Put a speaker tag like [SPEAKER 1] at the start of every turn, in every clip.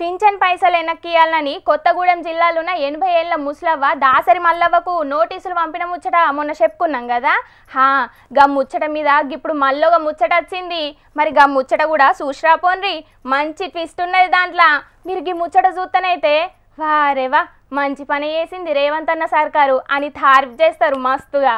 [SPEAKER 1] pension పైసలు వెనక్కియాలని కొత్తగూడెం జిల్లాలోన ఎనభై ఏళ్ల ముసలవ్వ దాసరి మల్లవ్వకు నోటీసులు పంపిన ముచ్చట మొన్న చెప్పుకున్నాం కదా హా గా ముచ్చట మీద ఇప్పుడు మల్లోగా ముచ్చట వచ్చింది మరి గా ముచ్చట కూడా పోన్రి మంచి ట్విస్ట్ ఉన్నది దాంట్లో మీరు గీ ముచ్చట చూస్తేనైతే వారేవా మంచి పని చేసింది రేవంత్ అన్న సర్కారు అని థార్ఫ్ చేస్తారు మస్తుగా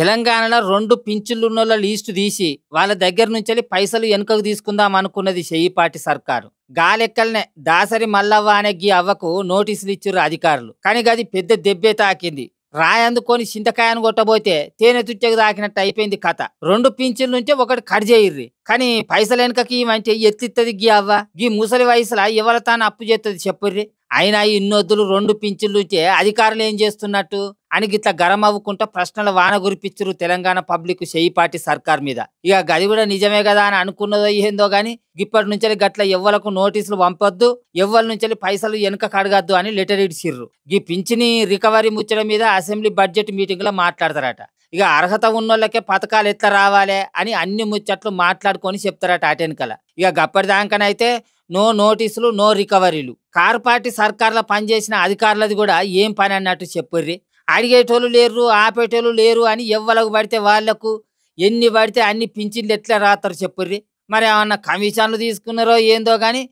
[SPEAKER 2] తెలంగాణలో రెండు పింఛన్లున్నోళ్ళ లీస్టు తీసి వాళ్ళ దగ్గర నుంచి పైసలు వెనుకకు తీసుకుందాం అనుకున్నది చెయ్యిపాటి సర్కారు గాలెక్కలనే దాసరి మల్లవ్వ అనే గీ అవ్వకు నోటీసులు ఇచ్చారు అధికారులు కానీ గది పెద్ద దెబ్బే తాకింది రాయందుకొని చింతకాయను కొట్టబోతే తేనె తుచ్చకు తాకినట్టు అయిపోయింది కథ రెండు పింఛన్ల నుంచే ఒకటి కట్ కానీ పైసలు వెనకకి ఇవంటే ఎత్తిత్తది గీ అవ్వ గీ ముసలి వయసులా ఇవాళ తాను అప్పు చేస్తుంది చెప్పుర్రి అయినా ఇన్నొద్దులు రెండు పింఛన్లు ఉంటే అధికారులు ఏం చేస్తున్నట్టు అని గిట్లా గరం అవ్వకుండా ప్రశ్నలు వాన గురిపించరు తెలంగాణ పబ్లిక్ పార్టీ సర్కార్ మీద ఇక గది కూడా నిజమే కదా అని అనుకున్నదో ఏందో గాని ఇప్పటి నుంచి గట్ల ఎవ్వలకు నోటీసులు పంపొద్దు ఎవ్వరి నుంచి పైసలు వెనుక కడగద్దు అని లెటర్ ఇచ్చిర్రు ఈ పింఛిని రికవరీ ముచ్చట మీద అసెంబ్లీ బడ్జెట్ మీటింగ్లో మాట్లాడతారట ఇక అర్హత ఉన్నోళ్ళకే పథకాలు ఎట్లా రావాలి అని అన్ని ముచ్చట్లు మాట్లాడుకొని చెప్తారట అటెనకల ఇక గప్పటిదాకనైతే నో నోటీసులు నో రికవరీలు కార్ పార్టీ సర్కార్లో పనిచేసిన అధికారులది కూడా ఏం పని అన్నట్టు చెప్పర్రీ అడిగేటోళ్ళు లేరు ఆపేటోళ్ళు లేరు అని ఎవ్వలకు పడితే వాళ్లకు ఎన్ని పడితే అన్ని పింఛన్లు ఎట్లా రాతారు చెప్పుర్రి మరి ఏమన్నా కమిషన్లు తీసుకున్నారో ఏందో కానీ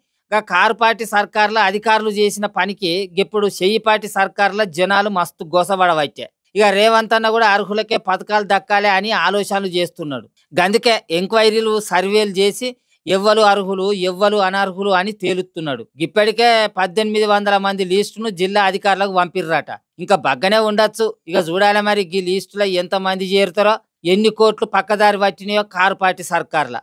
[SPEAKER 2] కారు పార్టీ సర్కార్లో అధికారులు చేసిన పనికి ఇప్పుడు చెయ్యి పార్టీ సర్కార్ల జనాలు మస్తు గోసబడవచ్చే ఇక రేవంత్ అన్న కూడా అర్హులకే పథకాలు దక్కాలి అని ఆలోచనలు చేస్తున్నాడు గందుకే ఎంక్వైరీలు సర్వేలు చేసి ఎవ్వరు అర్హులు ఎవ్వరు అనర్హులు అని తేలుతున్నాడు ఇప్పటికే పద్దెనిమిది వందల మంది లిస్టును జిల్లా అధికారులకు పంపిర్రట ఇంకా బగ్గనే ఉండొచ్చు ఇక చూడాలి మరి ఈ లిస్టులో మంది చేరుతారో ఎన్ని కోట్లు పక్కదారి పట్టినాయో పార్టీ సర్కార్ల